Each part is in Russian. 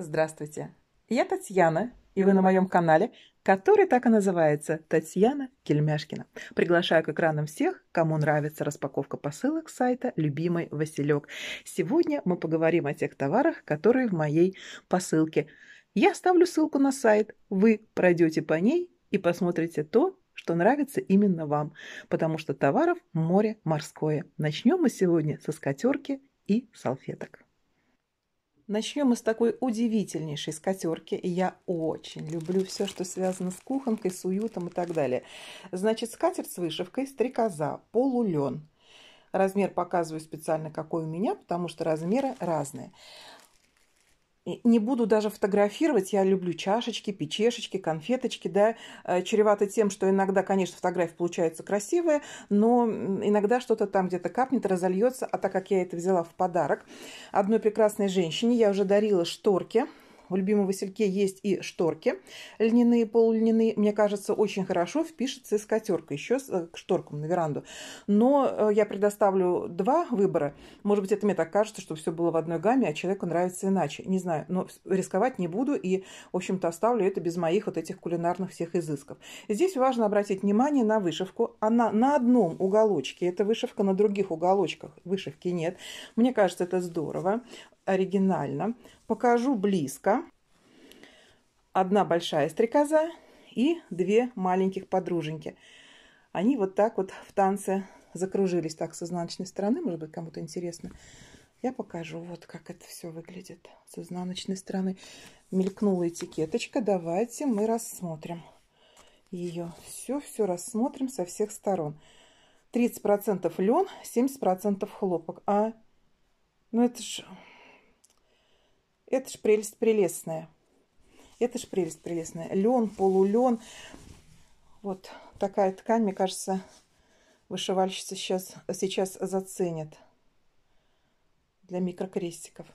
Здравствуйте, я Татьяна, и вы на моем канале, который так и называется «Татьяна Кельмяшкина». Приглашаю к экранам всех, кому нравится распаковка посылок сайта «Любимый Василек». Сегодня мы поговорим о тех товарах, которые в моей посылке. Я оставлю ссылку на сайт, вы пройдете по ней и посмотрите то, что нравится именно вам, потому что товаров море морское. Начнем мы сегодня со скатерки и салфеток. Начнем мы с такой удивительнейшей скатерки. я очень люблю все, что связано с кухонкой, с уютом и так далее. Значит, скатерть с вышивкой, стрекоза, полулен. Размер показываю специально, какой у меня, потому что размеры разные не буду даже фотографировать, я люблю чашечки, печешечки, конфеточки, да, э, чревато тем, что иногда, конечно, фотографии получаются красивые, но иногда что-то там где-то капнет, разольется, а так как я это взяла в подарок одной прекрасной женщине, я уже дарила шторки, в любимом Васильке есть и шторки льняные, полульняные. Мне кажется, очень хорошо впишется и скатерка еще с, э, к шторкам на веранду. Но э, я предоставлю два выбора. Может быть, это мне так кажется, что все было в одной гамме, а человеку нравится иначе. Не знаю, но рисковать не буду и, в общем-то, оставлю это без моих вот этих кулинарных всех изысков. Здесь важно обратить внимание на вышивку. Она на одном уголочке, Это вышивка на других уголочках. Вышивки нет. Мне кажется, это здорово оригинально. Покажу близко. Одна большая стрекоза и две маленьких подруженьки. Они вот так вот в танце закружились так с изнаночной стороны. Может быть, кому-то интересно. Я покажу, вот как это все выглядит с изнаночной стороны. Мелькнула этикеточка. Давайте мы рассмотрим ее. Все-все рассмотрим со всех сторон. 30% лен, 70% хлопок. А, ну это же это ж прелесть прелестная. Это ж прелесть прелестная. Лен, полулен. Вот такая ткань, мне кажется, вышивальщица сейчас, сейчас заценит для микрокрестиков.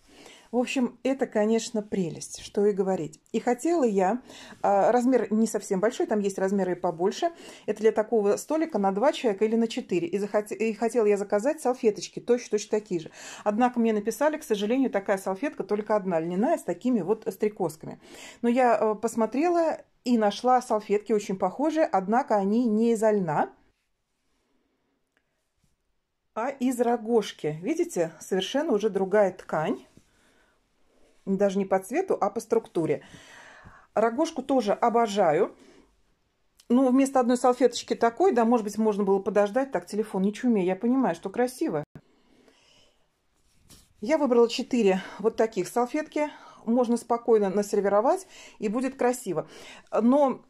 В общем, это, конечно, прелесть, что и говорить. И хотела я, а, размер не совсем большой, там есть размеры и побольше, это для такого столика на 2 человека или на 4. И, захот... и хотела я заказать салфеточки, точно-точно такие же. Однако мне написали, к сожалению, такая салфетка только одна льняная, с такими вот э, стрекозками. Но я э, посмотрела и нашла салфетки очень похожие, однако они не из льна, а из рогожки. Видите, совершенно уже другая ткань даже не по цвету, а по структуре. Рогожку тоже обожаю. Ну, вместо одной салфеточки такой, да, может быть, можно было подождать. Так, телефон не чуме, я понимаю, что красиво. Я выбрала 4 вот таких салфетки. Можно спокойно насервировать, и будет красиво. Но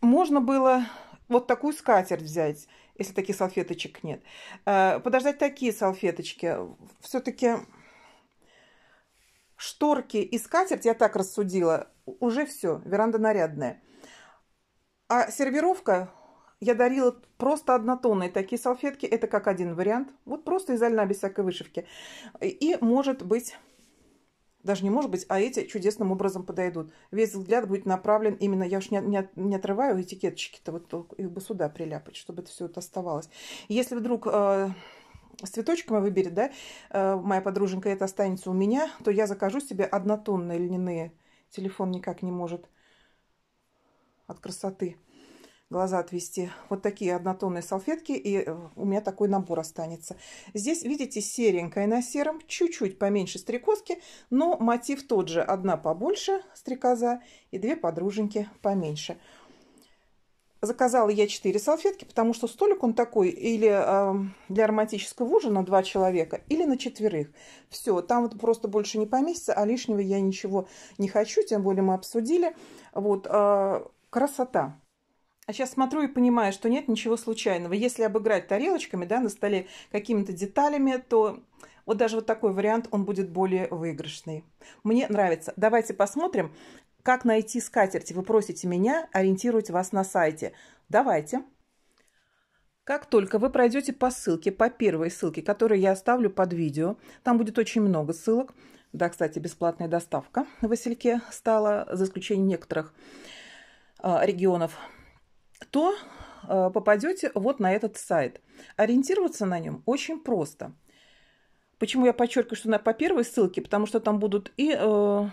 можно было вот такую скатерть взять, если таких салфеточек нет. Э, подождать такие салфеточки. Все-таки шторки и скатерть, я так рассудила, уже все, веранда нарядная. А сервировка я дарила просто однотонные такие салфетки. Это как один вариант. Вот просто из льна, без всякой вышивки. И может быть, даже не может быть, а эти чудесным образом подойдут. Весь взгляд будет направлен именно, я уж не, не, не отрываю этикеточки-то, вот их бы сюда приляпать, чтобы это все вот оставалось. Если вдруг э, с цветочком и выберет, да, э, моя подруженька, это останется у меня, то я закажу себе однотонные льняные. Телефон никак не может от красоты глаза отвести. Вот такие однотонные салфетки, и э, у меня такой набор останется. Здесь, видите, серенькая на сером, чуть-чуть поменьше стрекозки, но мотив тот же. Одна побольше стрекоза и две подруженьки поменьше. Заказала я 4 салфетки, потому что столик он такой или э, для ароматического ужина два человека, или на четверых. Все, там вот просто больше не поместится, а лишнего я ничего не хочу, тем более мы обсудили. Вот, э, красота. А сейчас смотрю и понимаю, что нет ничего случайного. Если обыграть тарелочками, да, на столе какими-то деталями, то вот даже вот такой вариант, он будет более выигрышный. Мне нравится. Давайте посмотрим, как найти скатерть? Вы просите меня ориентировать вас на сайте. Давайте. Как только вы пройдете по ссылке, по первой ссылке, которую я оставлю под видео, там будет очень много ссылок. Да, кстати, бесплатная доставка в Васильке стала, за исключением некоторых э, регионов, то э, попадете вот на этот сайт. Ориентироваться на нем очень просто. Почему я подчеркиваю, что на, по первой ссылке? Потому что там будут и э,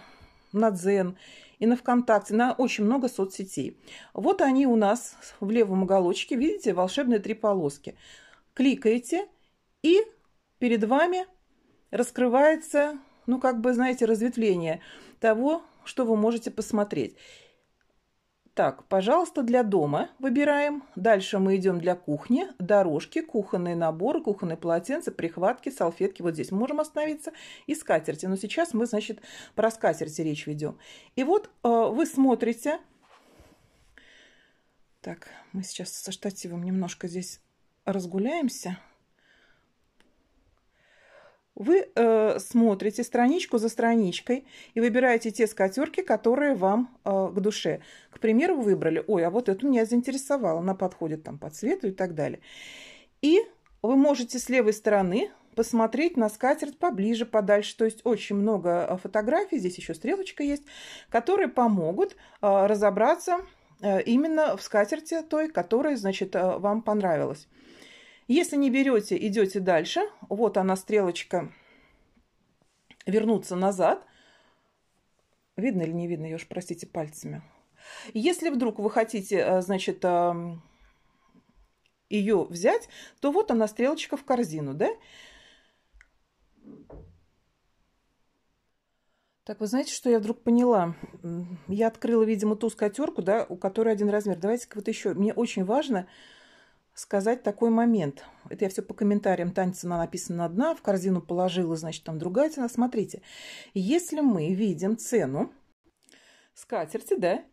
на Дзен, и на ВКонтакте, на очень много соцсетей. Вот они у нас в левом уголочке, видите, волшебные три полоски. Кликаете, и перед вами раскрывается, ну, как бы, знаете, разветвление того, что вы можете посмотреть. Так, пожалуйста, для дома выбираем. Дальше мы идем для кухни, дорожки, кухонный набор, кухонные полотенца, прихватки, салфетки. Вот здесь можем остановиться. И скатерти. Но сейчас мы, значит, про скатерти речь ведем. И вот э, вы смотрите. Так, мы сейчас со штативом немножко здесь разгуляемся. Вы э, смотрите страничку за страничкой и выбираете те скатерки, которые вам э, к душе. К примеру, вы выбрали, ой, а вот эту меня заинтересовала, она подходит там по цвету и так далее. И вы можете с левой стороны посмотреть на скатерть поближе, подальше. То есть очень много э, фотографий, здесь еще стрелочка есть, которые помогут э, разобраться э, именно в скатерти той, которая, значит, э, вам понравилась. Если не берете, идете дальше. Вот она стрелочка вернуться назад. Видно или не видно, ее, уж, простите, пальцами. Если вдруг вы хотите, э, значит, ее взять, то вот она стрелочка в корзину, да? Так, вы знаете, что я вдруг поняла? Я открыла, видимо, ту скатерку, да, у которой один размер. Давайте-ка вот еще. Мне очень важно, сказать такой момент. Это я все по комментариям. Тань цена написана одна, в корзину положила, значит, там другая цена. Смотрите, если мы видим цену скатерти, да,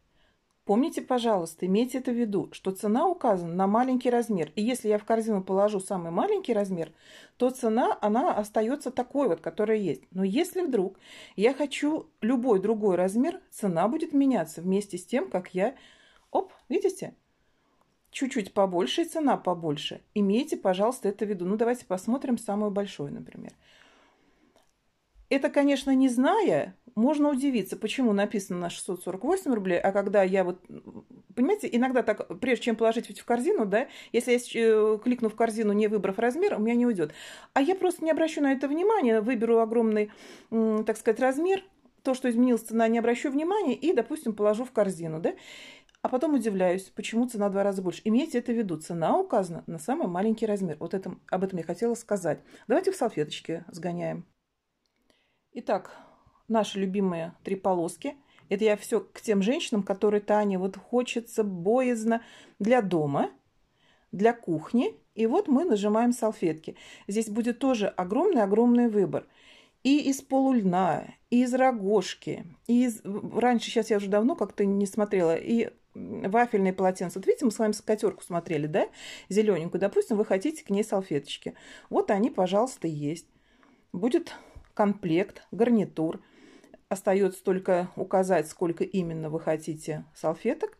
Помните, пожалуйста, имейте это в виду, что цена указана на маленький размер. И если я в корзину положу самый маленький размер, то цена, она остается такой вот, которая есть. Но если вдруг я хочу любой другой размер, цена будет меняться вместе с тем, как я... Оп, видите? Чуть-чуть побольше, и цена побольше. Имейте, пожалуйста, это в виду. Ну, давайте посмотрим самую большую, например. Это, конечно, не зная, можно удивиться, почему написано на 648 рублей, а когда я вот... Понимаете, иногда так, прежде чем положить ведь в корзину, да, если я э, кликну в корзину, не выбрав размер, у меня не уйдет. А я просто не обращу на это внимания, выберу огромный, так сказать, размер, то, что изменилась цена, не обращу внимания и, допустим, положу в корзину, да а потом удивляюсь, почему цена в два раза больше. Имейте это в виду, цена указана на самый маленький размер. Вот это, об этом я хотела сказать. Давайте в салфеточки сгоняем. Итак, наши любимые три полоски. Это я все к тем женщинам, которые Тане вот хочется боязно для дома, для кухни. И вот мы нажимаем салфетки. Здесь будет тоже огромный-огромный выбор и из полульна, и из рогожки, и из... Раньше, сейчас я уже давно как-то не смотрела, и вафельные полотенца. Вот видите, мы с вами скатерку смотрели, да, зелененькую. Допустим, вы хотите к ней салфеточки. Вот они, пожалуйста, есть. Будет комплект, гарнитур. Остается только указать, сколько именно вы хотите салфеток.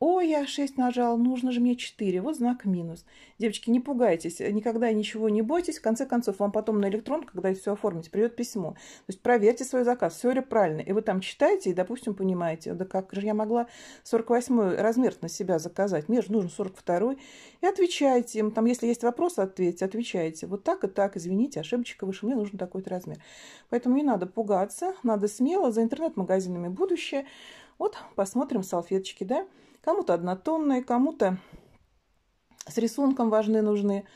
Ой, я 6 нажал, нужно же мне 4. Вот знак минус. Девочки, не пугайтесь, никогда ничего не бойтесь. В конце концов, вам потом на электрон, когда это все оформите, придет письмо. То есть проверьте свой заказ, все ли правильно. И вы там читаете и, допустим, понимаете, да как же я могла 48 размер на себя заказать. Мне же нужен 42 И отвечайте им. Там, если есть вопросы, ответьте, отвечайте. Вот так и так, извините, ошибочка выше, мне нужен такой-то размер. Поэтому не надо пугаться, надо смело. За интернет-магазинами будущее. Вот посмотрим салфеточки, да? Кому-то однотонные, кому-то с рисунком важны, нужны,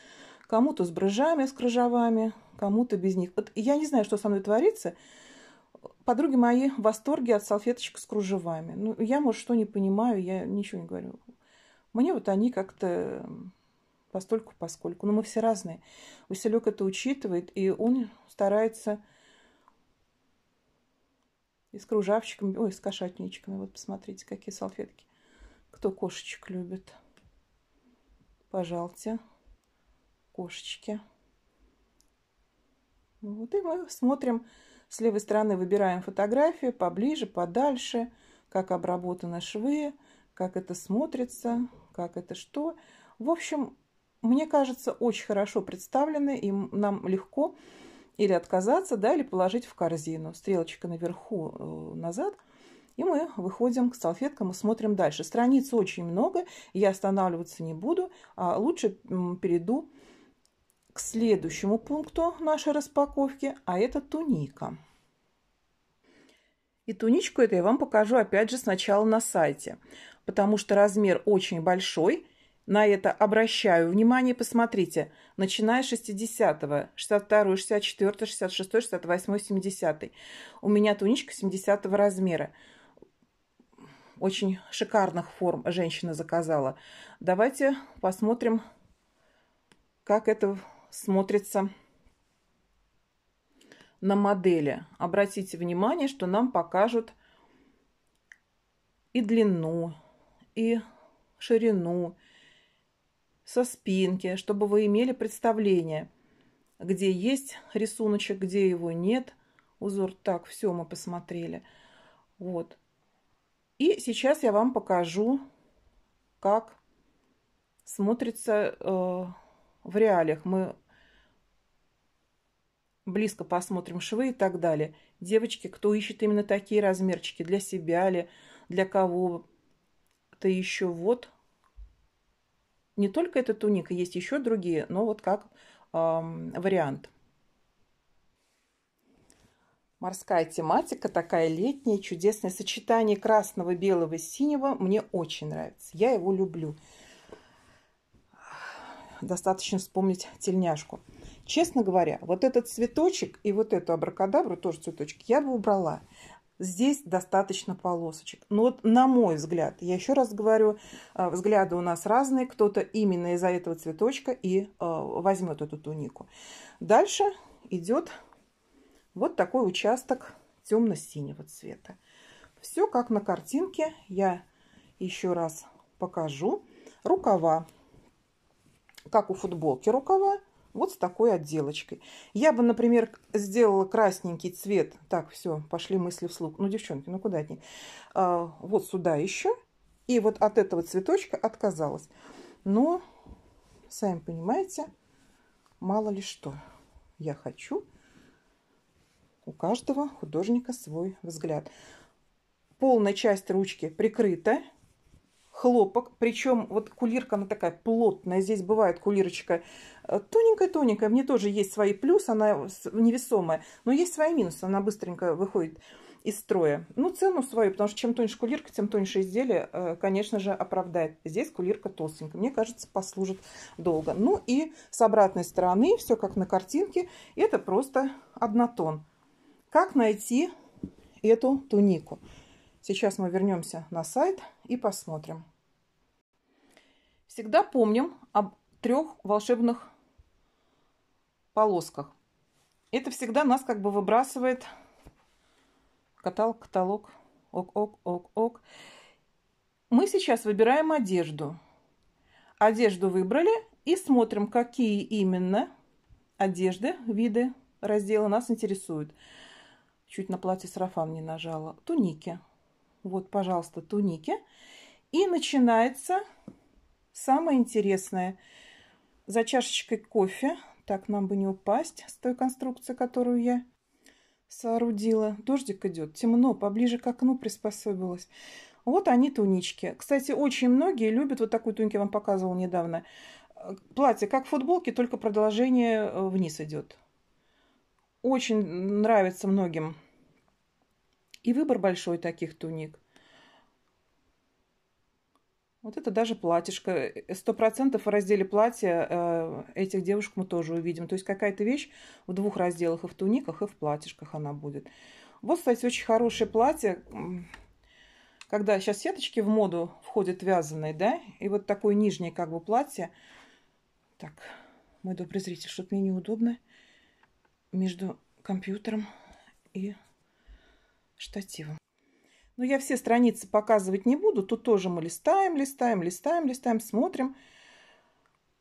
кому-то с брыжами, с крыжовами, кому-то без них. Вот я не знаю, что со мной творится. Подруги мои в восторге от салфеточек с кружевами. Ну, я, может, что не понимаю, я ничего не говорю. Мне вот они как-то постольку поскольку. Но ну, мы все разные. Василек это учитывает, и он старается и с кружавчиками, ой, с кошатничками. Вот посмотрите, какие салфетки. Кто кошечек любит, Пожалуйста, кошечки. Ну вот и мы смотрим с левой стороны, выбираем фотографию поближе, подальше, как обработаны швы, как это смотрится, как это что. В общем, мне кажется, очень хорошо представлены, и нам легко или отказаться, да, или положить в корзину. Стрелочка наверху э, назад – и мы выходим к салфеткам и смотрим дальше. Страниц очень много, я останавливаться не буду. А лучше перейду к следующему пункту нашей распаковки, а это туника. И туничку это я вам покажу опять же сначала на сайте, потому что размер очень большой. На это обращаю внимание, посмотрите, начиная с 60 -го, 62 64 66 68 70 У меня туничка 70 размера очень шикарных форм женщина заказала. Давайте посмотрим, как это смотрится на модели. Обратите внимание, что нам покажут и длину, и ширину, со спинки, чтобы вы имели представление, где есть рисуночек, где его нет. Узор так, все мы посмотрели. Вот. И сейчас я вам покажу, как смотрится э, в реалиях. Мы близко посмотрим швы и так далее. Девочки, кто ищет именно такие размерчики для себя или для кого-то еще, вот. Не только эта туника, есть еще другие, но вот как э, вариант. Морская тематика, такая летняя, чудесное сочетание красного, белого и синего мне очень нравится. Я его люблю. Достаточно вспомнить тельняшку. Честно говоря, вот этот цветочек и вот эту абракадабру, тоже цветочки я бы убрала. Здесь достаточно полосочек. Но вот на мой взгляд, я еще раз говорю, э, взгляды у нас разные. Кто-то именно из-за этого цветочка и э, возьмет эту тунику. Дальше идет вот такой участок темно-синего цвета. Все как на картинке, я еще раз покажу. Рукава, как у футболки рукава, вот с такой отделочкой. Я бы, например, сделала красненький цвет. Так, все, пошли мысли вслух. Ну, девчонки, ну куда от них? А, вот сюда еще. И вот от этого цветочка отказалась. Но, сами понимаете, мало ли что я хочу. У каждого художника свой взгляд. Полная часть ручки прикрыта. Хлопок, причем вот кулирка, она такая плотная, здесь бывает кулирочка э, тоненькая-тоненькая, мне тоже есть свои плюсы, она невесомая, но есть свои минусы, она быстренько выходит из строя. Ну, цену свою, потому что чем тоньше кулирка, тем тоньше изделие, э, конечно же, оправдает. Здесь кулирка толстенькая. Мне кажется, послужит долго. Ну и с обратной стороны, все как на картинке, это просто однотон. Как найти эту тунику? Сейчас мы вернемся на сайт и посмотрим. Всегда помним об трех волшебных полосках. Это всегда нас как бы выбрасывает каталог, каталог, ок, ок, ок, ок. Мы сейчас выбираем одежду. Одежду выбрали и смотрим, какие именно одежды, виды раздела нас интересуют чуть на платье сарафан не нажала, туники. Вот, пожалуйста, туники. И начинается самое интересное. За чашечкой кофе, так нам бы не упасть с той конструкции, которую я соорудила. Дождик идет, темно, поближе к окну приспособилась. Вот они тунички. Кстати, очень многие любят, вот такую туники я вам показывала недавно, платье как футболки, только продолжение э, вниз идет очень нравится многим. И выбор большой таких туник. Вот это даже платьишко. Сто процентов в разделе платья э, этих девушек мы тоже увидим. То есть какая-то вещь в двух разделах, и в туниках, и в платьишках она будет. Вот, кстати, очень хорошее платье. Когда сейчас сеточки в моду входят вязаные, да? И вот такое нижнее как бы платье. Так, мой добрый зритель, что-то мне неудобно между компьютером и штативом. Но я все страницы показывать не буду. Тут тоже мы листаем, листаем, листаем, листаем, смотрим.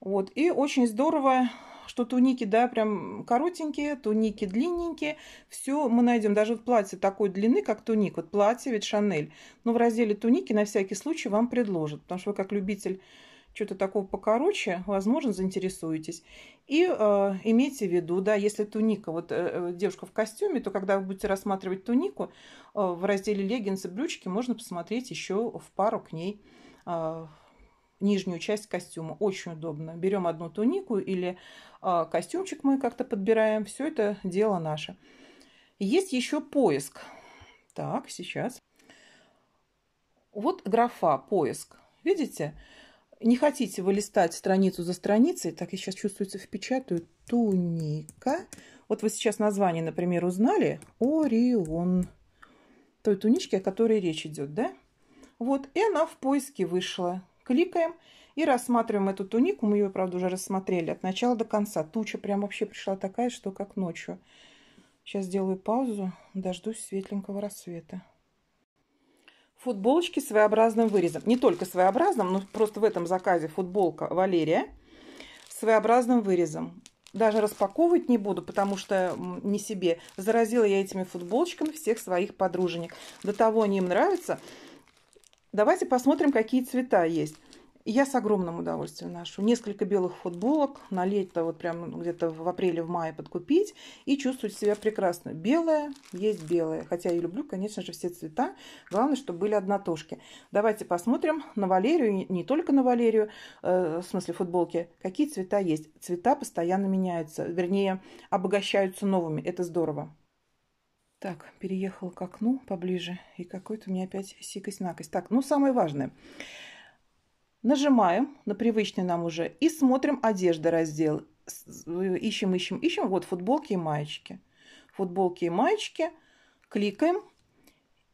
Вот. И очень здорово, что туники, да, прям коротенькие, туники длинненькие. Все мы найдем. Даже в платье такой длины, как туник. Вот платье ведь Шанель. Но в разделе туники на всякий случай вам предложат. Потому что вы как любитель что-то такого покороче, возможно, заинтересуетесь. И э, имейте в виду, да, если туника, вот э, э, девушка в костюме, то когда вы будете рассматривать тунику, э, в разделе леггинсы, брючки можно посмотреть еще в пару к ней э, нижнюю часть костюма. Очень удобно. Берем одну тунику или э, костюмчик мы как-то подбираем. Все это дело наше. Есть еще поиск. Так, сейчас. Вот графа «Поиск». Видите? Видите? Не хотите вы листать страницу за страницей, так я сейчас чувствуется впечатаю, туника. Вот вы сейчас название, например, узнали. Орион. Той тунички, о которой речь идет, да? Вот, и она в поиске вышла. Кликаем и рассматриваем эту тунику. Мы ее, правда, уже рассмотрели от начала до конца. Туча прям вообще пришла такая, что как ночью. Сейчас сделаю паузу, дождусь светленького рассвета футболочки с своеобразным вырезом. Не только своеобразным, но просто в этом заказе футболка Валерия с своеобразным вырезом. Даже распаковывать не буду, потому что не себе. Заразила я этими футболочками всех своих подруженек. До того они им нравятся. Давайте посмотрим, какие цвета есть я с огромным удовольствием ношу. Несколько белых футболок на лето, вот прям ну, где-то в апреле, в мае подкупить и чувствовать себя прекрасно. Белое есть белое, хотя я люблю, конечно же, все цвета. Главное, чтобы были однотошки. Давайте посмотрим на Валерию, не только на Валерию, э, в смысле футболки, какие цвета есть. Цвета постоянно меняются, вернее, обогащаются новыми. Это здорово. Так, переехала к окну поближе, и какой-то у меня опять сикость-накость. Так, ну самое важное – Нажимаем на привычный нам уже и смотрим одежда раздел. Э, ищем, ищем, ищем. Вот футболки и маечки. Футболки и маечки. Кликаем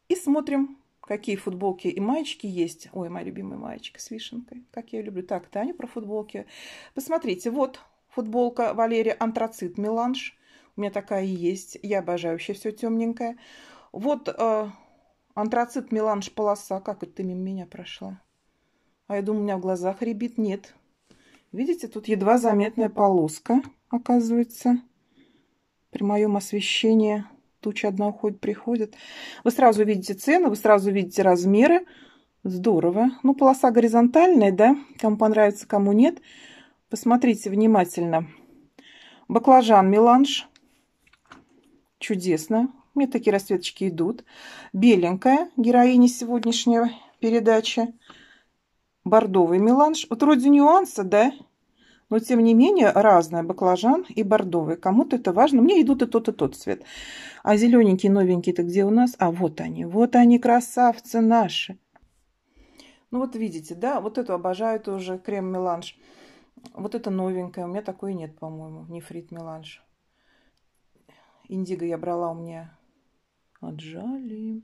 и смотрим, какие футболки и маечки есть. Ой, моя любимая маечка с вишенкой. Как я ее люблю. Так, Таня про футболки. Посмотрите, вот футболка Валерия Антрацит Меланж. У меня такая и есть. Я обожаю вообще все темненькое. Вот э, антрацит Меланж полоса. Как это ты мимо меня прошла? А я думаю, у меня в глазах ребит. Нет. Видите, тут едва заметная полоска, оказывается. При моем освещении тучи одна уходит, приходит. Вы сразу видите цены, вы сразу видите размеры. Здорово. Ну, полоса горизонтальная, да? Кому понравится, кому нет. Посмотрите внимательно. Баклажан меланж. Чудесно. Мне такие расцветочки идут. Беленькая героиня сегодняшней передачи бордовый меланж. Вот вроде нюанса, да? Но, тем не менее, разное. Баклажан и бордовый. Кому-то это важно. Мне идут и тот, и тот цвет. А зелененькие, новенькие-то где у нас? А вот они. Вот они, красавцы наши. Ну, вот видите, да? Вот эту обожаю тоже, крем-меланж. Вот это новенькое. У меня такой нет, по-моему. Нефрит-меланж. Индиго я брала у меня. Отжали.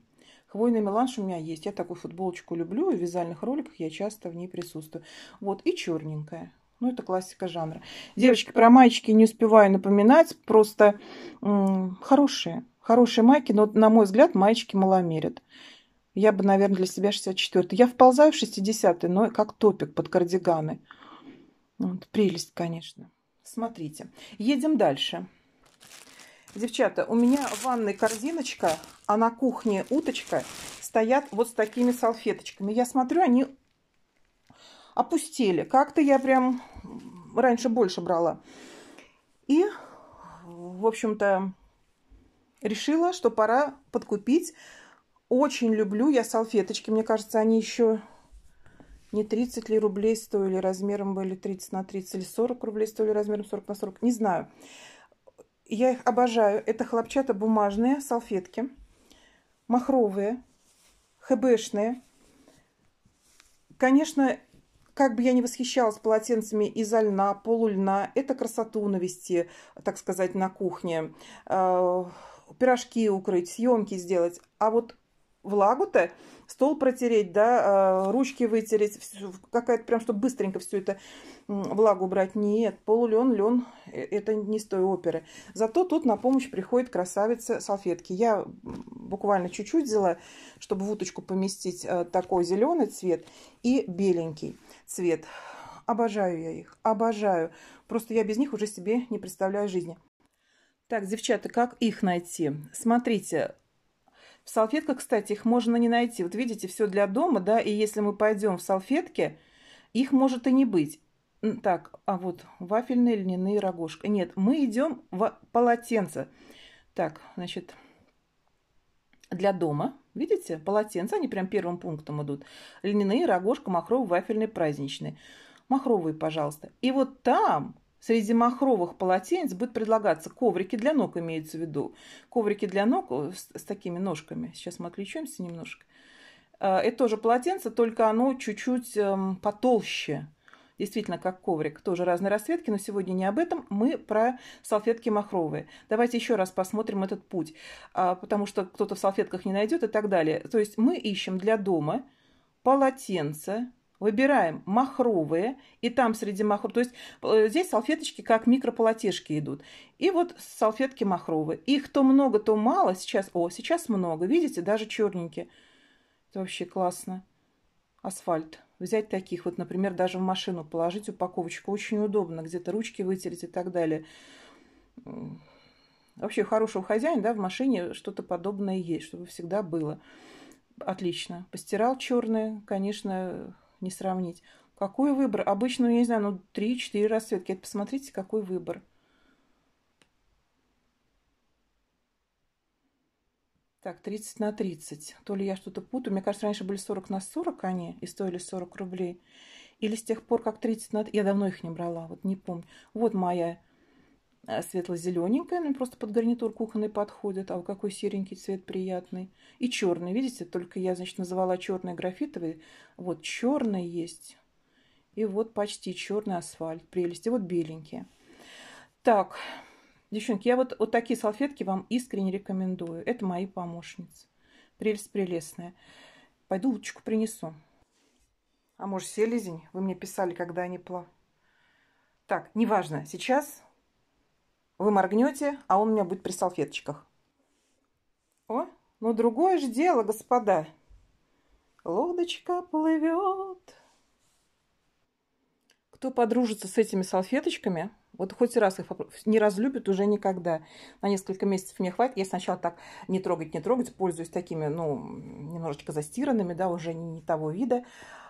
Хвойный меланж у меня есть. Я такую футболочку люблю, и в вязальных роликах я часто в ней присутствую. Вот, и черненькая. Ну, это классика жанра. Девочки, про маечки не успеваю напоминать. Просто хорошие. Хорошие майки, но, на мой взгляд, маечки маломерят. Я бы, наверное, для себя 64 -й. Я вползаю в 60 но как топик под кардиганы. Вот, прелесть, конечно. Смотрите. Едем дальше. Девчата, у меня в ванной корзиночка, а на кухне уточка стоят вот с такими салфеточками. Я смотрю, они опустили. Как-то я прям раньше больше брала. И, в общем-то, решила, что пора подкупить. Очень люблю я салфеточки. Мне кажется, они еще не 30 ли рублей стоили размером были 30 на 30 или 40 рублей стоили размером 40 на 40. Не знаю. Я их обожаю. Это хлопчатобумажные салфетки, махровые, хбшные. Конечно, как бы я не восхищалась полотенцами из льна, полульна, это красоту навести, так сказать, на кухне, э, пирожки укрыть, съемки сделать. А вот влагу-то, стол протереть, да, а, ручки вытереть, какая-то прям, чтобы быстренько всю эту влагу убрать. Нет, полулен, лен, э, это не с той оперы. Зато тут на помощь приходит красавица салфетки. Я буквально чуть-чуть взяла, чтобы в уточку поместить э, такой зеленый цвет и беленький цвет. Обожаю я их, обожаю. Просто я без них уже себе не представляю жизни. Так, девчата, как их найти? Смотрите, в салфетках, кстати, их можно не найти. Вот видите, все для дома, да, и если мы пойдем в салфетки, их может и не быть. Так, а вот вафельные льняные рогожки. Нет, мы идем в полотенце. Так, значит, для дома. Видите, полотенца, они прям первым пунктом идут. Льняные, рогожка, махровый, вафельный, праздничный. Махровые, пожалуйста. И вот там Среди махровых полотенец будет предлагаться коврики для ног, имеется в виду. Коврики для ног э, с, с такими ножками. Сейчас мы отвлечемся немножко. Э, это тоже полотенце, только оно чуть-чуть эм, потолще. Действительно, как коврик. Тоже разные расцветки, но сегодня не об этом. Мы про салфетки махровые. Давайте еще раз посмотрим этот путь, а, потому что кто-то в салфетках не найдет и так далее. То есть мы ищем для дома полотенце, выбираем махровые, и там среди махров, то есть э, здесь салфеточки как микрополотежки идут. И вот салфетки махровые. Их то много, то мало. Сейчас, о, сейчас много. Видите, даже черненькие. Это вообще классно. Асфальт. Взять таких вот, например, даже в машину положить упаковочку. Очень удобно. Где-то ручки вытереть и так далее. Вообще хорошего хозяина, да, в машине что-то подобное есть, чтобы всегда было. Отлично. Постирал черные, конечно, не сравнить. Какой выбор? Обычно, ну, я не знаю, ну 3-4 расцветки. Это посмотрите, какой выбор. Так, 30 на 30. То ли я что-то путаю. Мне кажется, раньше были 40 на 40 они и стоили 40 рублей. Или с тех пор, как 30 на... Я давно их не брала, вот не помню. Вот моя Э, светло-зелененькая, она просто под гарнитур кухонный подходит. А вот какой серенький цвет приятный. И черный, видите, только я, значит, называла черный графитовый. Вот черный есть. И вот почти черный асфальт, прелесть. И вот беленькие. Так, девчонки, я вот, вот такие салфетки вам искренне рекомендую. Это мои помощницы. Прелесть прелестная. Пойду уточку принесу. А может, селезень? Вы мне писали, когда они не плав. Так, неважно. Сейчас вы моргнете, а он у меня будет при салфеточках. О, ну другое же дело, господа. Лодочка плывет. Кто подружится с этими салфеточками, вот хоть раз их не разлюбит уже никогда. На несколько месяцев мне хватит. Я сначала так не трогать, не трогать, пользуюсь такими, ну, немножечко застиранными, да, уже не, не того вида.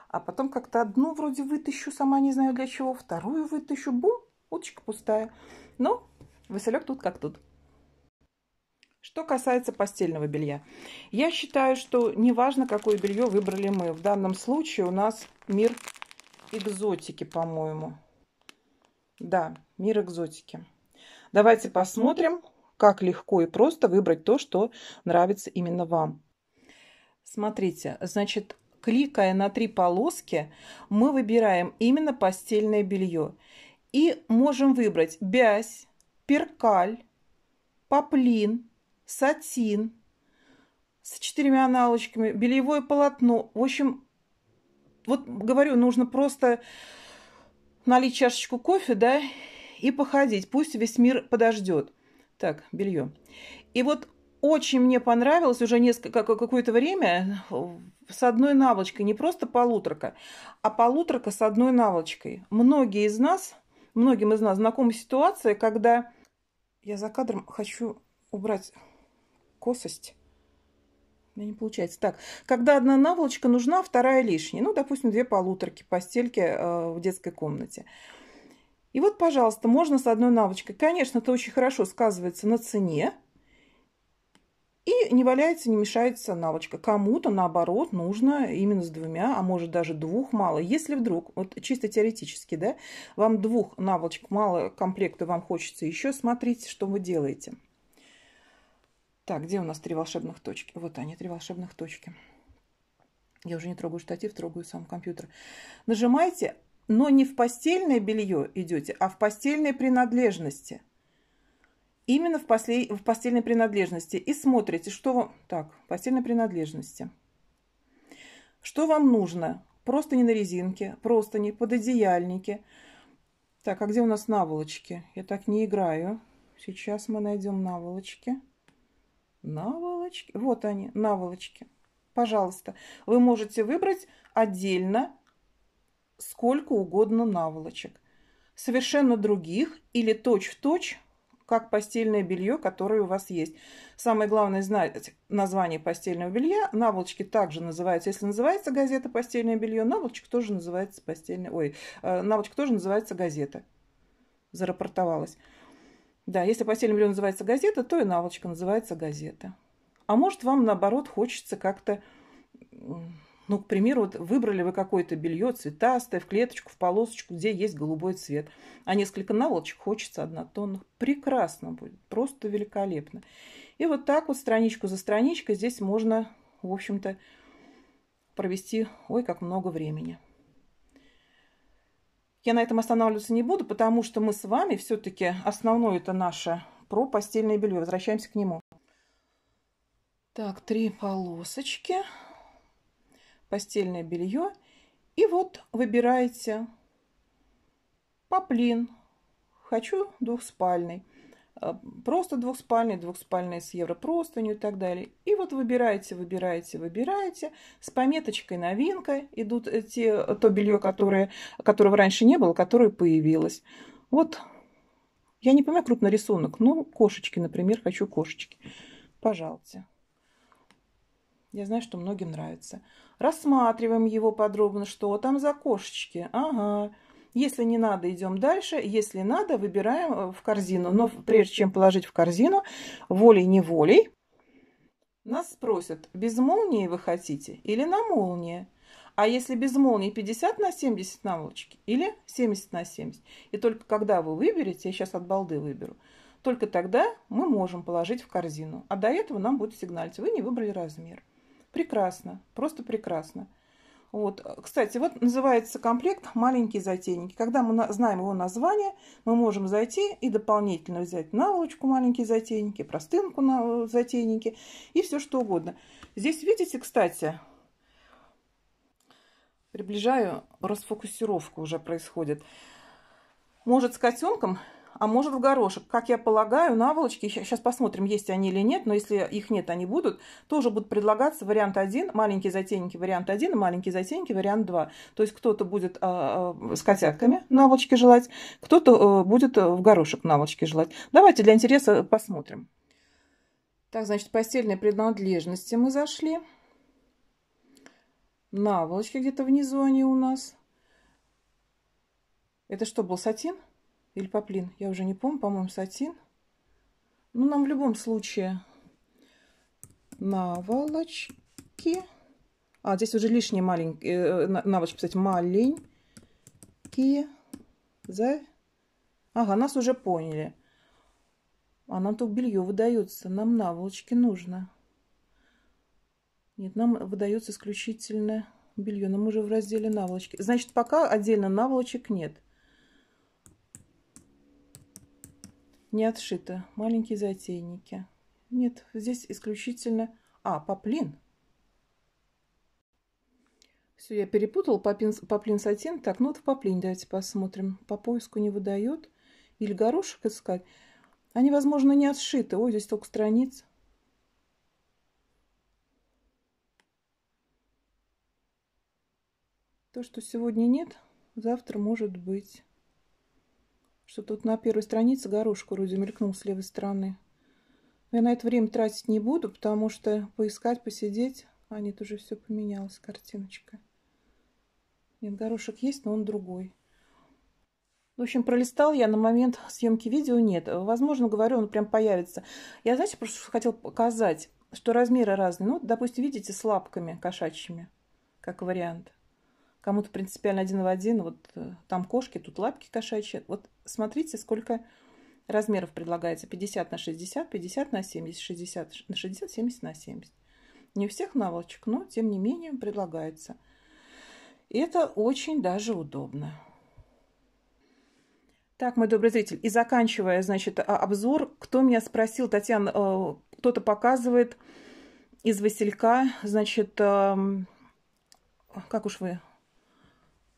А потом как-то одну вроде вытащу, сама не знаю для чего, вторую вытащу, бум, уточка пустая. Но Василек тут как тут. Что касается постельного белья. Я считаю, что неважно, какое белье выбрали мы. В данном случае у нас мир экзотики, по-моему. Да, мир экзотики. Давайте посмотрим, как легко и просто выбрать то, что нравится именно вам. Смотрите, значит, кликая на три полоски, мы выбираем именно постельное белье. И можем выбрать бязь, перкаль, поплин, сатин с четырьмя аналочками, бельевое полотно. В общем, вот говорю, нужно просто налить чашечку кофе, да, и походить. Пусть весь мир подождет. Так, белье. И вот очень мне понравилось уже несколько какое-то время с одной наволочкой, не просто полуторка, а полуторка с одной наволочкой. Многие из нас, многим из нас знакома ситуация, когда я за кадром хочу убрать косость. У меня не получается. Так, когда одна наволочка нужна, вторая лишняя. Ну, допустим, две полуторки, постельки э, в детской комнате. И вот, пожалуйста, можно с одной наволочкой. Конечно, это очень хорошо сказывается на цене. И не валяется, не мешается наволочка. Кому-то, наоборот, нужно именно с двумя, а может даже двух мало. Если вдруг, вот чисто теоретически, да, вам двух наволочек мало комплекта, вам хочется еще, смотрите, что вы делаете. Так, где у нас три волшебных точки? Вот они, три волшебных точки. Я уже не трогаю штатив, трогаю сам компьютер. Нажимаете, но не в постельное белье идете, а в постельные принадлежности – именно в, после... в постельной принадлежности и смотрите, что вам... Так, постельной принадлежности. Что вам нужно? Просто не на резинке, просто не пододеяльники. Так, а где у нас наволочки? Я так не играю. Сейчас мы найдем наволочки. Наволочки. Вот они, наволочки. Пожалуйста, вы можете выбрать отдельно сколько угодно наволочек. Совершенно других или точь-в-точь -точь как постельное белье, которое у вас есть. Самое главное знать название постельного белья. Наволочки также называются, если называется газета постельное белье, наволочка тоже называется постельное, ой, э, наволочка тоже называется газета. Зарапортовалась. Да, если постельное белье называется газета, то и наволочка называется газета. А может, вам, наоборот, хочется как-то ну, к примеру, вот выбрали вы какое-то белье цветастое, в клеточку, в полосочку, где есть голубой цвет. А несколько наволочек хочется однотонных. Прекрасно будет, просто великолепно. И вот так вот страничку за страничкой здесь можно, в общем-то, провести, ой, как много времени. Я на этом останавливаться не буду, потому что мы с вами все-таки основное это наше про постельное белье. Возвращаемся к нему. Так, три полосочки постельное белье. И вот выбираете поплин. Хочу двухспальный. Э, просто двухспальный, двухспальный с европростынью и так далее. И вот выбираете, выбираете, выбираете. С пометочкой новинка идут те, то белье, которое, которого раньше не было, которое появилось. Вот, я не понимаю крупный рисунок, но ну, кошечки, например, хочу кошечки. Пожалуйста. Я знаю, что многим нравится. Рассматриваем его подробно. Что там за кошечки? Ага. Если не надо, идем дальше. Если надо, выбираем э, в корзину. Но прежде чем положить в корзину, волей-неволей, нас спросят, без молнии вы хотите или на молнии? А если без молнии 50 на 70 наволочки или 70 на 70? И только когда вы выберете, я сейчас от балды выберу, только тогда мы можем положить в корзину. А до этого нам будет сигналить, вы не выбрали размер. Прекрасно, просто прекрасно. Вот. Кстати, вот называется комплект «Маленькие затейники». Когда мы знаем его название, мы можем зайти и дополнительно взять наволочку «Маленькие затейники», простынку на э, «Затейники» и все что угодно. Здесь, видите, кстати, приближаю, расфокусировка уже происходит. Может, с котенком а может в горошек. Как я полагаю, наволочки, сейчас посмотрим, есть они или нет, но если их нет, они будут, тоже будут предлагаться вариант 1, маленькие затейненький вариант 1, маленькие затейненький вариант 2. То есть кто-то будет э, с котятками наволочки желать, кто-то э, будет в горошек наволочки желать. Давайте для интереса посмотрим. Так, значит, постельные принадлежности мы зашли. Наволочки где-то внизу они у нас. Это что, был сатин? или поплин, я уже не помню, по-моему, сатин. Ну, нам в любом случае наволочки. А, здесь уже лишние маленькие, э, э, наволочки, кстати, маленькие. За... Ага, нас уже поняли. А нам тут белье выдается, нам наволочки нужно. Нет, нам выдается исключительно белье, нам уже в разделе наволочки. Значит, пока отдельно наволочек нет. не отшито, маленькие затейники. Нет, здесь исключительно... А, поплин. Все, я перепутал. Попин, поплин сатин. Так, ну вот в поплин давайте посмотрим. По поиску не выдает. Или горошек искать. Они, возможно, не отшиты. Ой, здесь только страниц. То, что сегодня нет, завтра может быть что тут на первой странице горошку вроде мелькнул с левой стороны. я на это время тратить не буду, потому что поискать, посидеть... А нет, уже все поменялось, картиночка. Нет, горошек есть, но он другой. В общем, пролистал я на момент съемки видео, нет. Возможно, говорю, он прям появится. Я, знаете, просто хотел показать, что размеры разные. Ну, допустим, видите, с лапками кошачьими, как вариант. Кому-то принципиально один в один. Вот э, там кошки, тут лапки кошачьи. Вот смотрите, сколько размеров предлагается. 50 на 60, 50 на 70, 60 на 60, 70 на 70. Не у всех наволочек, но тем не менее предлагается. И это очень даже удобно. Так, мой добрый зритель, и заканчивая, значит, а, обзор, кто меня спросил, Татьяна, э, кто-то показывает из Василька, значит, эм, как уж вы,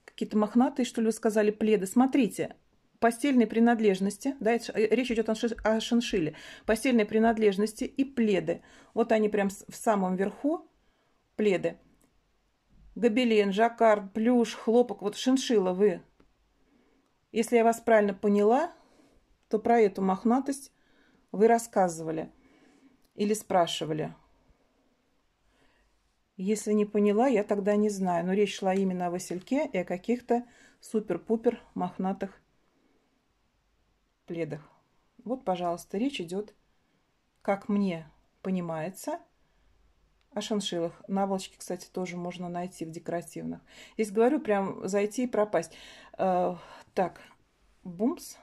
какие-то мохнатые, что ли, вы сказали, пледы. Смотрите, Постельные принадлежности, да, это, э, речь идет о, о шиншиле, постельной принадлежности и пледы. Вот они прям в самом верху, пледы. Гобелен, жаккард, плюш, хлопок, вот шиншила вы. Если я вас правильно поняла, то про эту мохнатость вы рассказывали или спрашивали. Если не поняла, я тогда не знаю. Но речь шла именно о васильке и о каких-то супер-пупер мохнатых пледах. Вот, пожалуйста, речь идет, как мне понимается, о шиншиллах. Наволочки, кстати, тоже можно найти в декоративных. Здесь говорю, прям зайти и пропасть. Э, так, бумс,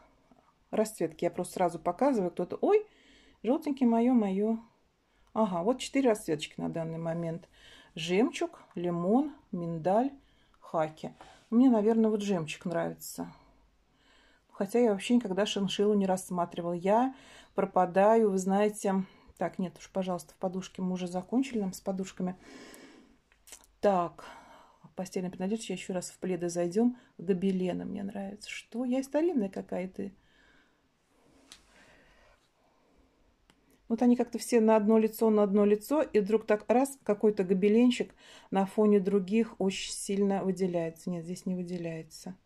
расцветки. Я просто сразу показываю. Кто-то, ой, желтенький мое, мое. Ага, вот четыре расцветочки на данный момент. Жемчуг, лимон, миндаль, хаки. Мне, наверное, вот жемчуг нравится хотя я вообще никогда шиншиллу не рассматривал. Я пропадаю, вы знаете... Так, нет уж, пожалуйста, в подушке мы уже закончили нам с подушками. Так, постельная принадлежность, я еще раз в пледы зайдем. Гобелена мне нравится. Что? Я и старинная какая-то. Вот они как-то все на одно лицо, на одно лицо, и вдруг так раз какой-то гобеленщик на фоне других очень сильно выделяется. Нет, здесь не выделяется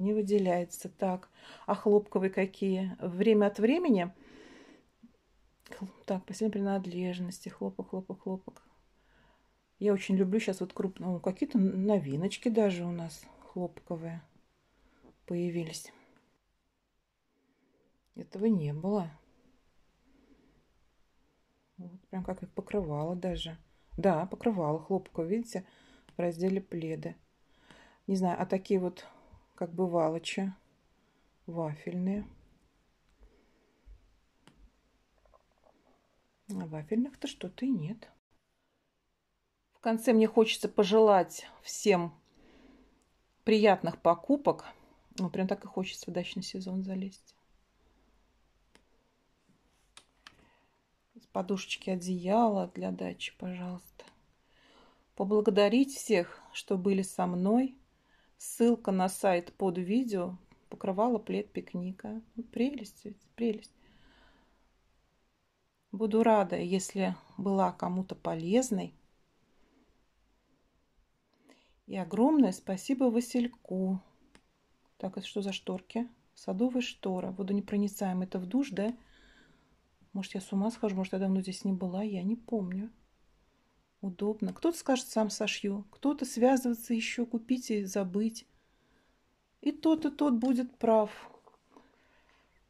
не выделяется. Так, а хлопковые какие? Время от времени? Так, последние принадлежности. Хлопок, хлопок, хлопок. Я очень люблю сейчас вот крупные, какие-то новиночки даже у нас хлопковые появились. Этого не было. Вот, прям как их покрывало даже. Да, покрывало хлопково, видите, в разделе пледы. Не знаю, а такие вот как бывалочи, вафельные. А вафельных-то что-то и нет. В конце мне хочется пожелать всем приятных покупок. Ну, прям так и хочется в дачный сезон залезть. С Подушечки одеяла для дачи, пожалуйста. Поблагодарить всех, что были со мной – Ссылка на сайт под видео. покрывала плед пикника. Ну, прелесть, прелесть. Буду рада, если была кому-то полезной. И огромное спасибо Васильку. Так, это что за шторки? Садовая штора. Водонепроницаемый. Это в душ, да? Может, я с ума схожу? Может, я давно здесь не была? Я не помню удобно. Кто-то скажет, сам сошью, кто-то связываться еще, купить и забыть. И тот, и тот будет прав.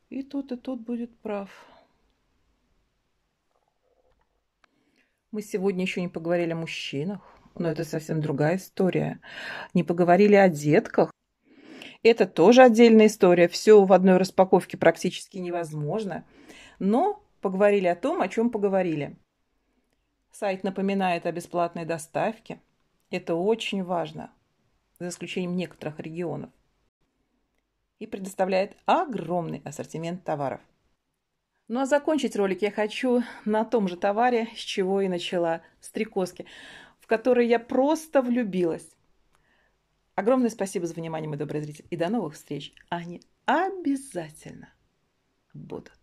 И тот, и тот будет прав. Мы сегодня еще не поговорили о мужчинах, но это совсем другая история. Не поговорили о детках. Это тоже отдельная история. Все в одной распаковке практически невозможно. Но поговорили о том, о чем поговорили. Сайт напоминает о бесплатной доставке. Это очень важно, за исключением некоторых регионов. И предоставляет огромный ассортимент товаров. Ну а закончить ролик я хочу на том же товаре, с чего и начала, с стрекозки, в который я просто влюбилась. Огромное спасибо за внимание, мой добрый зритель. И до новых встреч. Они обязательно будут.